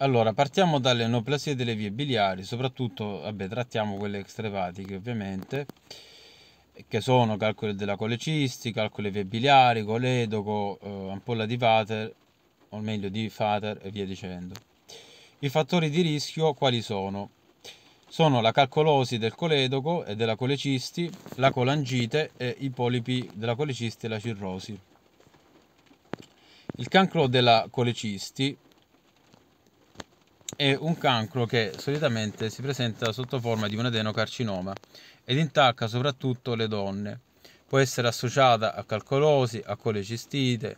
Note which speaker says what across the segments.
Speaker 1: Allora, partiamo dalle neoplasie delle vie biliari, soprattutto, vabbè, trattiamo quelle extrepatiche ovviamente, che sono calcoli della colecisti, calcoli vie biliari, coledoco, eh, ampolla di Vater, o meglio di Vater e via dicendo. I fattori di rischio quali sono? Sono la calcolosi del coledoco e della colecisti, la colangite e i polipi della colecisti e la cirrosi. Il cancro della colecisti è un cancro che solitamente si presenta sotto forma di un adenocarcinoma ed intacca soprattutto le donne. Può essere associata a calcolosi, a colecistite,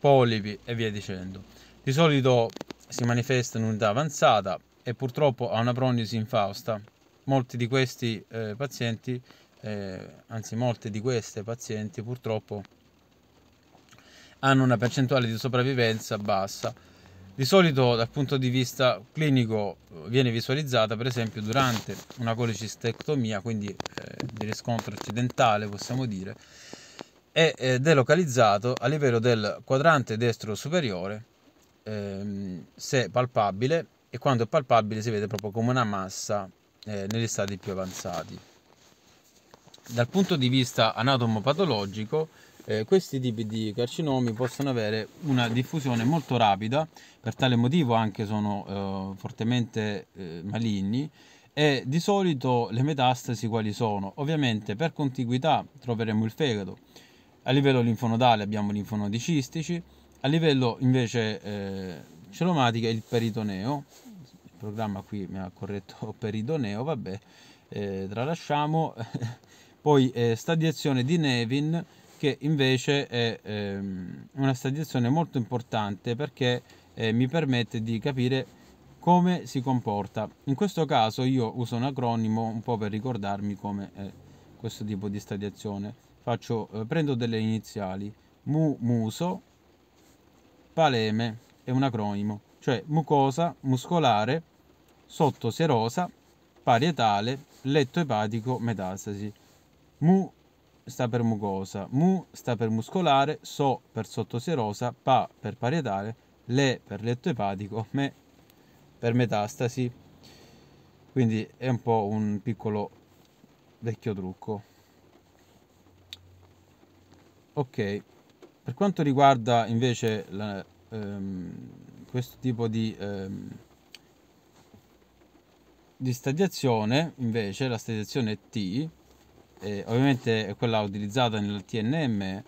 Speaker 1: polipi e via dicendo. Di solito si manifesta in un'età avanzata e purtroppo ha una prognosi infausta. Molti di questi eh, pazienti, eh, anzi molte di queste pazienti purtroppo hanno una percentuale di sopravvivenza bassa di solito dal punto di vista clinico viene visualizzata per esempio durante una colicistectomia, quindi eh, di riscontro accidentale possiamo dire, è eh, delocalizzato a livello del quadrante destro superiore, ehm, se palpabile, e quando è palpabile si vede proprio come una massa eh, negli stadi più avanzati. Dal punto di vista anatomopatologico, patologico eh, questi tipi di carcinomi possono avere una diffusione molto rapida, per tale motivo anche sono eh, fortemente eh, maligni e di solito le metastasi quali sono? Ovviamente per contiguità troveremo il fegato, a livello linfonodale abbiamo linfonodi cistici, a livello invece eh, celomatica il peritoneo, il programma qui mi ha corretto peritoneo, vabbè, eh, tralasciamo, poi eh, stadiazione di Nevin che invece è ehm, una statistizione molto importante perché eh, mi permette di capire come si comporta. In questo caso io uso un acronimo un po' per ricordarmi come è questo tipo di stadiazione. Faccio, eh, prendo delle iniziali, mu muso, paleme è un acronimo, cioè mucosa, muscolare, sottoserosa, parietale, letto epatico, metastasi. Mu sta per mucosa, mu sta per muscolare, so per sottoserosa, pa per parietale, le per letto epatico, me per metastasi. Quindi è un po' un piccolo vecchio trucco. Ok, per quanto riguarda invece la, ehm, questo tipo di, ehm, di stadiazione, invece la stadiazione T, eh, ovviamente è quella utilizzata nel TNM e,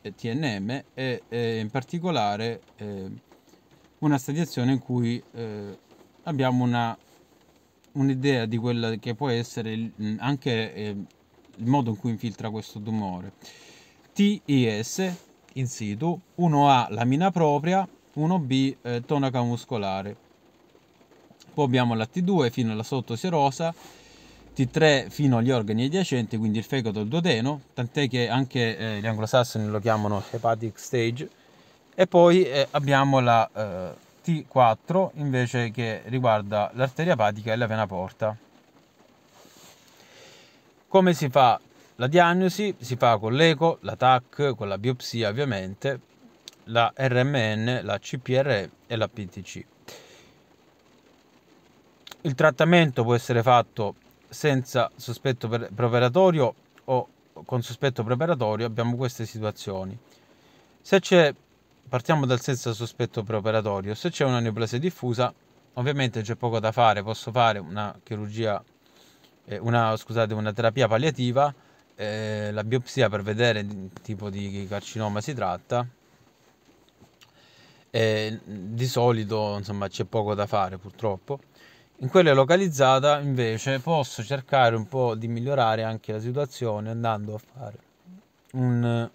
Speaker 1: e TNM e, e, in particolare eh, una stadiazione in cui eh, abbiamo una un'idea di quello che può essere il, anche eh, il modo in cui infiltra questo tumore. TIS in situ, 1A lamina propria, 1B eh, tonaca muscolare. Poi abbiamo la T2 fino alla sottosierosa T3 fino agli organi adiacenti, quindi il fegato e il duodeno, tant'è che anche eh, gli anglosassoni lo chiamano hepatic stage. E poi eh, abbiamo la eh, T4 invece che riguarda l'arteria epatica e la vena porta. Come si fa la diagnosi? Si fa con l'eco, la TAC, con la biopsia ovviamente, la RMN, la CPRE e la PTC. Il trattamento può essere fatto senza sospetto preparatorio o con sospetto preparatorio abbiamo queste situazioni. Se c'è, partiamo dal senza sospetto preparatorio, se c'è una neoplasia diffusa, ovviamente c'è poco da fare, posso fare una chirurgia, eh, una, scusate, una terapia palliativa, eh, la biopsia per vedere di tipo di carcinoma si tratta. E di solito insomma c'è poco da fare purtroppo in quella localizzata invece posso cercare un po' di migliorare anche la situazione andando a fare un eh,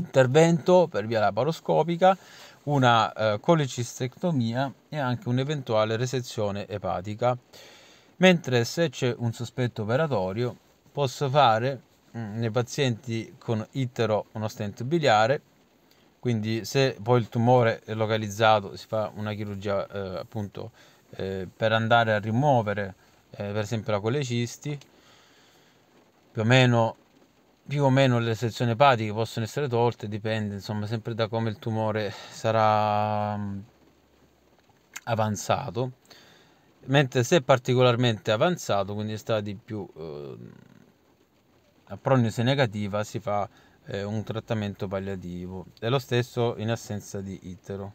Speaker 1: intervento per via laparoscopica, una eh, colecistectomia e anche un'eventuale resezione epatica. Mentre se c'è un sospetto operatorio posso fare mm, nei pazienti con itero uno stento biliare, quindi se poi il tumore è localizzato si fa una chirurgia eh, appunto eh, per andare a rimuovere eh, per esempio la colecisti più o meno più o meno le sezioni epatiche possono essere tolte dipende insomma sempre da come il tumore sarà mm, avanzato mentre se è particolarmente avanzato quindi sta di più eh, a prognosi negativa si fa eh, un trattamento palliativo e lo stesso in assenza di itero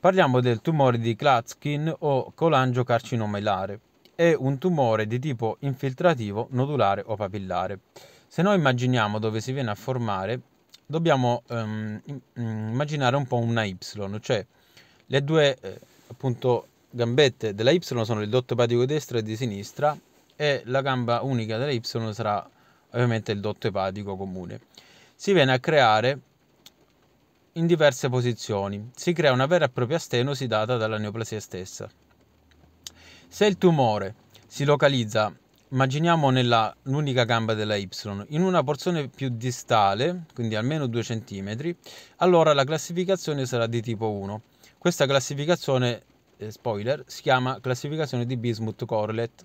Speaker 1: Parliamo del tumore di Klatskin o colangiocarcinoma ilare. È un tumore di tipo infiltrativo, nodulare o papillare. Se noi immaginiamo dove si viene a formare, dobbiamo um, immaginare un po' una Y, cioè le due eh, appunto, gambette della Y sono il dotto epatico destro e di sinistra e la gamba unica della Y sarà ovviamente il dotto epatico comune. Si viene a creare in diverse posizioni. Si crea una vera e propria stenosi data dalla neoplasia stessa. Se il tumore si localizza, immaginiamo nell'unica gamba della Y, in una porzione più distale, quindi almeno 2 cm, allora la classificazione sarà di tipo 1. Questa classificazione, eh, spoiler, si chiama classificazione di Bismuth Correlate.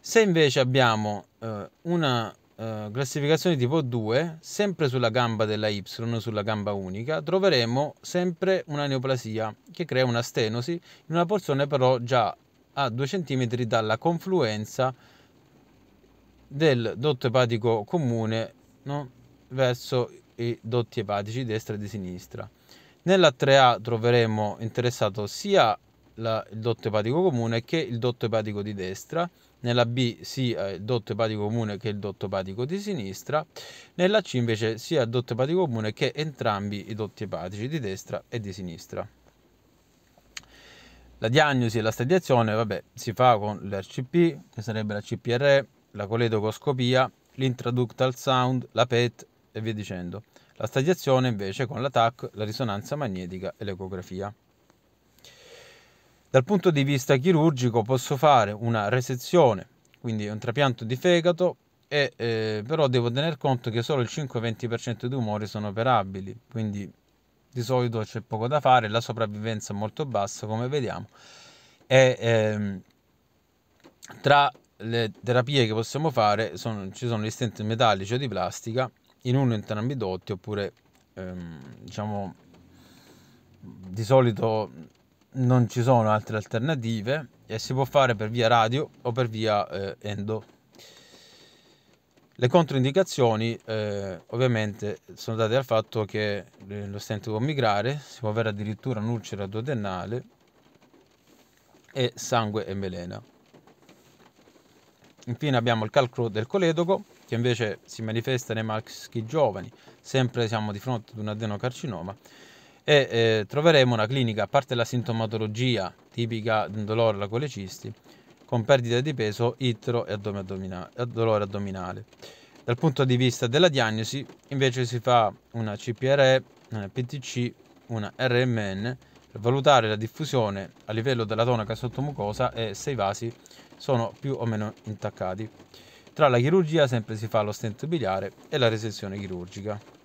Speaker 1: Se invece abbiamo eh, una eh, classificazione tipo 2, sempre sulla gamba della Y, sulla gamba unica, troveremo sempre una neoplasia che crea una stenosi in una porzione però già a 2 cm dalla confluenza del dotto epatico comune no? verso i dotti epatici destra e di sinistra. Nella 3A troveremo interessato sia la, il dotto epatico comune che il dotto epatico di destra, nella B sia il dotto epatico comune che il dotto epatico di sinistra, nella C invece sia il dotto epatico comune che entrambi i dotti epatici di destra e di sinistra. La diagnosi e la stadiazione vabbè, si fa con l'RCP, che sarebbe la CPRE, la coledocoscopia, l'intraductal sound, la PET e via dicendo. La stadiazione invece con la TAC, la risonanza magnetica e l'ecografia. Dal punto di vista chirurgico posso fare una resezione, quindi un trapianto di fegato, e, eh, però devo tener conto che solo il 5-20% dei tumori sono operabili, quindi di solito c'è poco da fare, la sopravvivenza è molto bassa come vediamo. E, ehm, tra le terapie che possiamo fare sono, ci sono gli stent metallici o di plastica, in uno entrambi dotti oppure ehm, diciamo di solito non ci sono altre alternative e si può fare per via radio o per via eh, endo. Le controindicazioni eh, ovviamente sono date dal fatto che eh, lo stente può migrare, si può avere addirittura un'ulcera duodenale e sangue e melena. Infine abbiamo il calcolo del coledoco che invece si manifesta nei maschi giovani, sempre siamo di fronte ad un adenocarcinoma e eh, troveremo una clinica, a parte la sintomatologia tipica di un dolore alla colecisti, con perdita di peso, ittero e dolore addominale. Dal punto di vista della diagnosi, invece, si fa una CPRE, una PTC, una RMN per valutare la diffusione a livello della tonaca sottomucosa e se i vasi sono più o meno intaccati. Tra la chirurgia sempre si fa lo stento biliare e la resezione chirurgica.